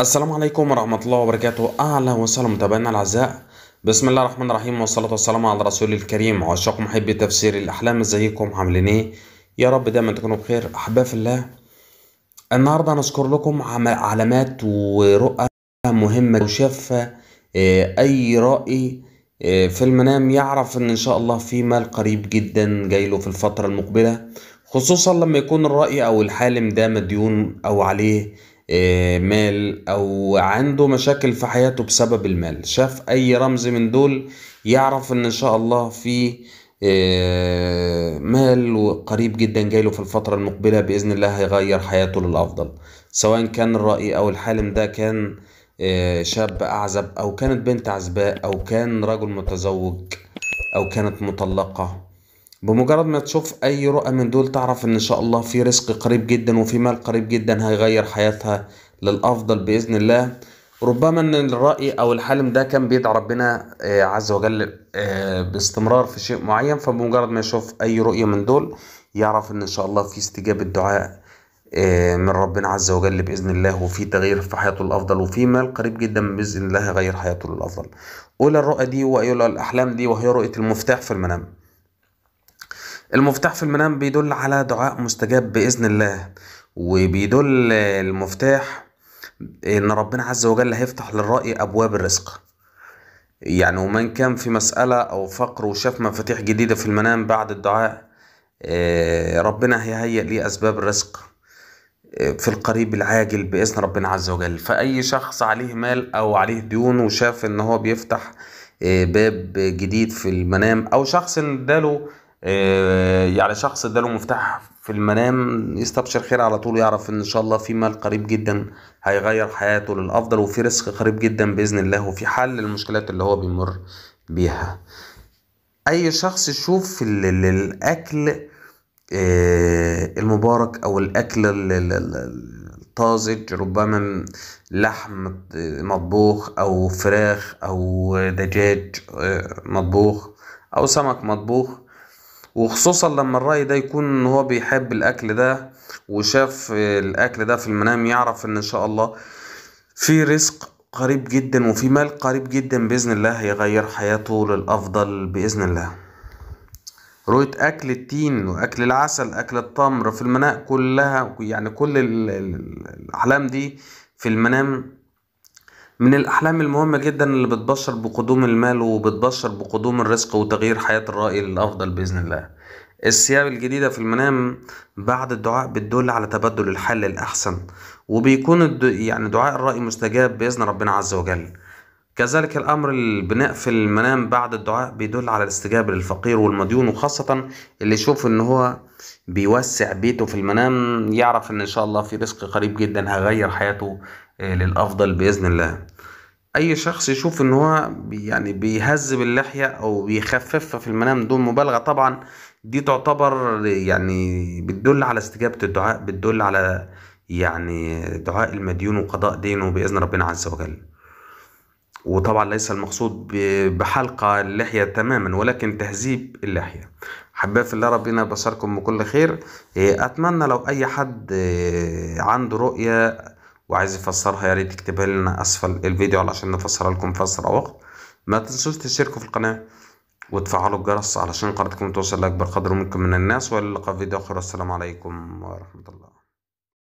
السلام عليكم ورحمة الله وبركاته أهلا وسهلا متابعينا الأعزاء بسم الله الرحمن الرحيم والصلاة والسلام على الرسول الكريم عشاق محبي تفسير الأحلام ازيكم عاملين ايه يا رب دايما تكونوا بخير أحباب في الله النهاردة هنذكر لكم علامات ورؤى مهمة لو شاف آه، أي رأي آه، في المنام يعرف إن إن شاء الله في مال قريب جدا جايله في الفترة المقبلة خصوصا لما يكون الرأي أو الحالم ده مديون أو عليه آه، مال او عنده مشاكل في حياته بسبب المال شاف اي رمز من دول يعرف ان ان شاء الله في آه، مال قريب جدا جايله في الفترة المقبلة بإذن الله هيغير حياته للأفضل سواء كان الرأي أو الحالم ده كان آه، شاب أعزب أو كانت بنت عزباء أو كان رجل متزوج أو كانت مطلقة بمجرد ما تشوف اي رؤى من دول تعرف ان شاء الله في رزق قريب جدا وفي مال قريب جدا هيغير حياتها للافضل باذن الله ربما ان الراي او الحلم ده كان بيدعى ربنا آه، عز وجل آه، باستمرار في شيء معين فبمجرد ما يشوف اي رؤيه من دول يعرف ان شاء الله في استجابه دعاء آه، من ربنا عز وجل باذن الله وفي تغيير في حياته الافضل وفي مال قريب جدا باذن الله هيغير حياته للافضل اولى الرؤى دي واولى الاحلام دي وهي رؤيه المفتاح في المنام المفتاح في المنام بيدل على دعاء مستجاب بإذن الله وبيدل المفتاح إن ربنا عز وجل هيفتح للرأي أبواب الرزق يعني ومن كان في مسألة أو فقر وشاف مفاتيح جديدة في المنام بعد الدعاء آه، ربنا هيهيئ ليه أسباب الرزق آه، في القريب العاجل بإذن ربنا عز وجل فأي شخص عليه مال أو عليه ديون وشاف إن هو بيفتح آه، باب جديد في المنام أو شخص اداله آه، يعني شخص اداله مفتاح في المنام يستبشر خير على طول يعرف ان شاء الله في مال قريب جدا هيغير حياته للافضل وفي رزق قريب جدا باذن الله وفي حل للمشكلات اللي هو بيمر بيها اي شخص يشوف الاكل آه، المبارك او الاكل طازج ربما لحم مطبوخ او فراخ او دجاج آه، مطبوخ او سمك مطبوخ وخصوصا لما الراي ده يكون ان هو بيحب الاكل ده وشاف الاكل ده في المنام يعرف ان ان شاء الله في رزق قريب جدا وفي مال قريب جدا باذن الله هيغير حياته للافضل باذن الله رؤية أكل التين وأكل العسل أكل التمر في المنام كلها يعني كل الأحلام دي في المنام من الأحلام المهمة جدا اللي بتبشر بقدوم المال وبتبشر بقدوم الرزق وتغيير حياة الرأي للأفضل بإذن الله السياب الجديدة في المنام بعد الدعاء بتدل على تبدل الحال للأحسن وبيكون يعني دعاء الرأي مستجاب بإذن ربنا عز وجل كذلك الأمر البناء في المنام بعد الدعاء بيدل على الاستجابة للفقير والمديون وخاصة اللي يشوف إن هو بيوسع بيته في المنام يعرف إن إن شاء الله في رزق قريب جدا هغير حياته آه، للأفضل بإذن الله أي شخص يشوف إن هو يعني بيهذب اللحية أو بيخففها في المنام دون مبالغة طبعا دي تعتبر يعني بتدل على استجابة الدعاء بتدل على يعني دعاء المديون وقضاء دينه بإذن ربنا عز وجل وطبعا ليس المقصود بحلقة اللحية تماما ولكن تهذيب اللحية حباب الله ربنا بصركم بكل خير إيه، أتمنى لو أي حد إيه، عنده رؤية وعايز يفسرها يا ريت تكتبها لنا أسفل الفيديو علشان نفسرها لكم في أسرع وقت ما تنسوش تشتركوا في القناة وتفعلوا الجرس علشان قناتكم توصل لأكبر قدر ممكن من الناس في فيديو آخر والسلام عليكم ورحمة الله